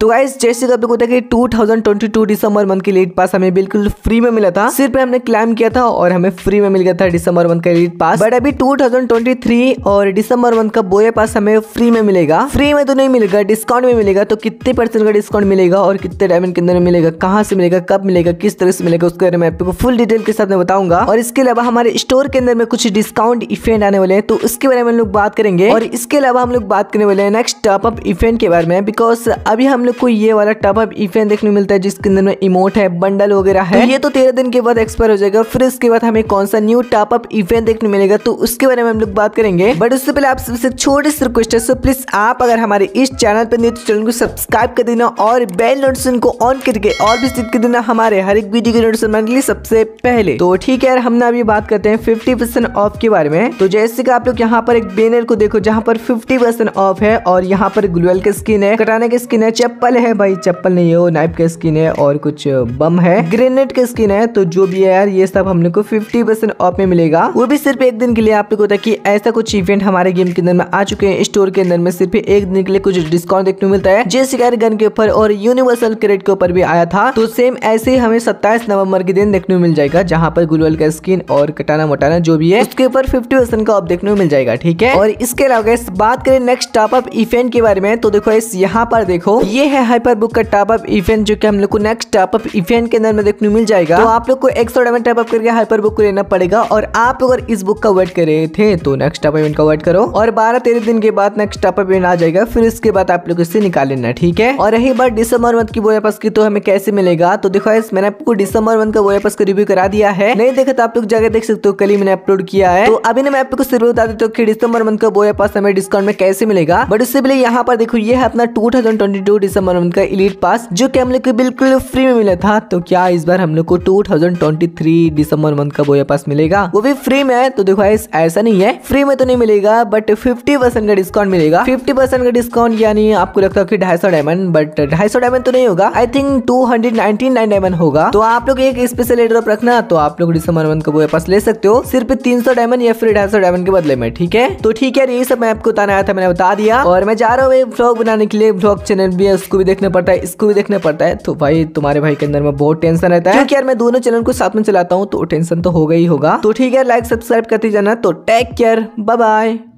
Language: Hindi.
तो गाइस जैसे कि आपको देखिए टू थाउजेंड ट्वेंटी टू दिसंबर मंथ के लीड पास हमें बिल्कुल फ्री में मिला था सिर्फ हमने क्लाइम किया था और हमें फ्री में मिल गया था दिसंबर मंथ का लीड पास बट अभी टू थाउजेंड ट्वेंटी थ्री और दिसंबर मंथ का बोया पास हमें फ्री में मिलेगा फ्री में तो नहीं मिलेगा डिस्काउंट में मिलेगा तो कितने परसेंट का डिस्काउंट मिलेगा और कितने डायमंड के अंदर मिलेगा कहाँ से मिलेगा कब मिलेगा किस तरह से मिलेगा उसके बारे में आपको फुल डिटेल के साथ में बताऊंगा और इसके अलावा हमारे स्टोर के अंदर में कुछ डिस्काउंट इवेंट आने वाले हैं तो उसके बारे में हम लोग बात करेंगे और इसके अलावा हम लोग बात करने वाले हैं नेक्स्ट टॉप अप इवेंट के बारे में बिकॉज अभी हम लोग को ये वाला टब अब इवेंट देखने मिलता है जिसके अंदर में इमोट है बंडल वगैरह है तो ये तो तेरह दिन के बाद एक्सपायर हो जाएगा फिर इसके बाद हमें कौन सा न्यू टॉप अप इवेंट देखने मिलेगा तो उसके बारे में हम लोग बात करेंगे बट उससे पहले आप सबसे छोटी सी रिक्वेस्ट है सो प्लीज आप अगर हमारे इस चैनल पर नहीं तो चैनल को सब्सक्राइब कर देना और बेल नोटिफिकेशन को ऑन करके और भी सीख कर देना हमारे हर एक वीडियो के नोटिफिकेशन के लिए सबसे पहले तो ठीक है यार हम ना अभी बात करते हैं फिफ्टी परसेंट ऑफ के बारे में तो जैसे कि आप लोग यहाँ पर एक बैनर को देखो जहाँ पर फिफ्टी परसेंट ऑफ है और यहाँ पर ग्लूअल की स्किन है कटाना की स्किन है चेप चप्पल है भाई चप्पल नहीं है वो नाइफ का स्किन है और कुछ बम है ग्रेनेड का स्किन है तो जो भी है यार ये सब हम लोग को फिफ्टी परसेंट ऑफ में मिलेगा वो भी सिर्फ एक दिन के लिए आप लोग को ताकि ऐसा कुछ इवेंट हमारे गेम के अंदर में आ चुके हैं स्टोर के अंदर में सिर्फ एक दिन के लिए कुछ डिस्काउंट देखने को मिलता है जैसे गन के ऊपर और यूनिवर्सल क्रेड के ऊपर भी आया था तो सेम ऐसे ही हमें सत्ताईस नवम्बर के दिन देखने को मिल जाएगा जहाँ पर गुलवल का स्किन और कटाना मोटाना जो भी है उसके ऊपर फिफ्टी परसेंट का ऑफ देखने को मिल जाएगा ठीक है और इसके अलावा बात करें नेक्स्ट टॉप अप इवेंट के बारे में तो देखो इस यहाँ पर देखो ये है हाइपर बुक का टॉपअप इवेंट जो कि हम लोग को नेक्स्ट टॉपअप इवेंट के अंदर में देखने मिल जाएगा तो आप लोग को एक सौ डायमंड टॉपअप करके हाइपर बुक को लेना पड़ेगा और आप अगर इस बुक का वेट कर रहे थे तो नेक्स्ट टॉप इवेंट का वेट करो और बारह तेरह दिन के बाद नेक्स्ट टॉप इवेंट आ जाएगा फिर इसके बाद आप लोग इससे निकाल लेना ठीक है और रही बात डिसंबर मंथ की बोया पास की तो हमें कैसे मिलेगा तो देखो इस मैंने आपको डिसंबर मंथ का बोया पास का रिव्यू करा दिया है नहीं देखा तो आप लोग जाकर देख सकते हो कल ही मैंने अपलोड किया है तो अभी ना मैं आपको सिर्फ बता देता हूँ की डिसंबर मंथ का बोया पास हमें डिस्काउंट में कैसे मिलेगा बट उससे पहले यहाँ पर देखो ये है अपना टू थाउजेंड ट्वेंटी टू दिसंबर समर का इलीट पास जो कि हम लोग को बिल्कुल फ्री में मिला था तो क्या इस बार हम लोग को 2023 दिसंबर मंथ का बोया पास मिलेगा वो भी फ्री में है तो देखो गाइस ऐसा नहीं है फ्री में तो नहीं मिलेगा बट 50 परसेंट का डिस्काउंट मिलेगा 50 परसेंट का डिस्काउंट यानी आपको लगता है ढाई सौ डायमंड बट ढाई डायमंड तो नहीं होगा आई थिंक टू डायमंड होगा तो आप लोग एक स्पेशल लेटर रखना तो आप लोग दिसंबर मंथ का बोया पास ले सकते हो सिर्फ तीन डायमंड या फिर ढाई डायमंड के बदले में ठीक है तो ठीक है ये सब मैं आपको बताने आया था मैंने बता दिया और मैं जा रहा हूँ ब्लॉग बनाने के लिए ब्लॉग चैनल भी उसको भी देखना पड़ता है इसको भी देखना पड़ता है तो भाई तुम्हारे भाई के अंदर में बहुत टेंशन रहता है यार मैं दोनों चैनल को साथ में चलाता हूँ तो टेंशन तो होगा ही होगा तो ठीक है लाइक सब्सक्राइब करते जाना तो टेक केयर बाय